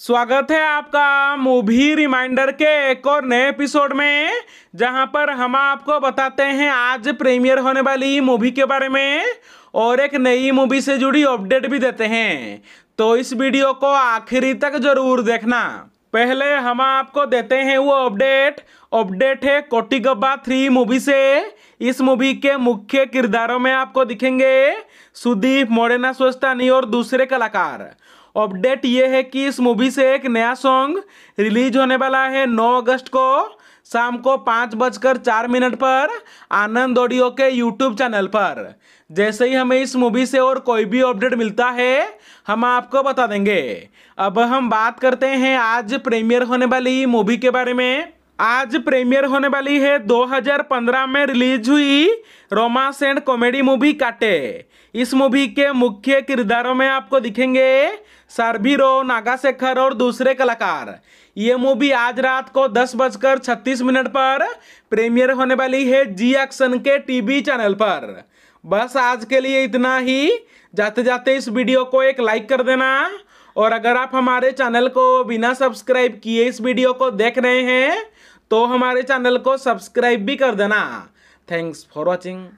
स्वागत है आपका मूवी रिमाइंडर के एक और नए एपिसोड में जहां पर हम आपको बताते हैं आज प्रीमियर होने वाली मूवी के बारे में और एक नई मूवी से जुड़ी अपडेट भी देते हैं तो इस वीडियो को आखिरी तक जरूर देखना पहले हम आपको देते हैं वो अपडेट अपडेट है कोटी गब्बा थ्री मूवी से इस मूवी के मुख्य किरदारों में आपको दिखेंगे सुदीप मोरेना सोस्तानी और दूसरे कलाकार अपडेट ये है कि इस मूवी से एक नया सॉन्ग रिलीज होने वाला है 9 अगस्त को शाम को पाँच बजकर चार मिनट पर आनंद ऑडियो के यूट्यूब चैनल पर जैसे ही हमें इस मूवी से और कोई भी अपडेट मिलता है हम आपको बता देंगे अब हम बात करते हैं आज प्रीमियर होने वाली मूवी के बारे में आज प्रीमियर होने वाली है 2015 में रिलीज हुई रोमांस एंड कॉमेडी मूवी काटे इस मूवी के मुख्य किरदारों में आपको दिखेंगे सारभी रो नागा शेखर और दूसरे कलाकार ये मूवी आज रात को दस बजकर छत्तीस मिनट पर प्रीमियर होने वाली है जी एक्शन के टीवी चैनल पर बस आज के लिए इतना ही जाते जाते इस वीडियो को एक लाइक कर देना और अगर आप हमारे चैनल को बिना सब्सक्राइब किए इस वीडियो को देख रहे हैं तो हमारे चैनल को सब्सक्राइब भी कर देना थैंक्स फॉर वॉचिंग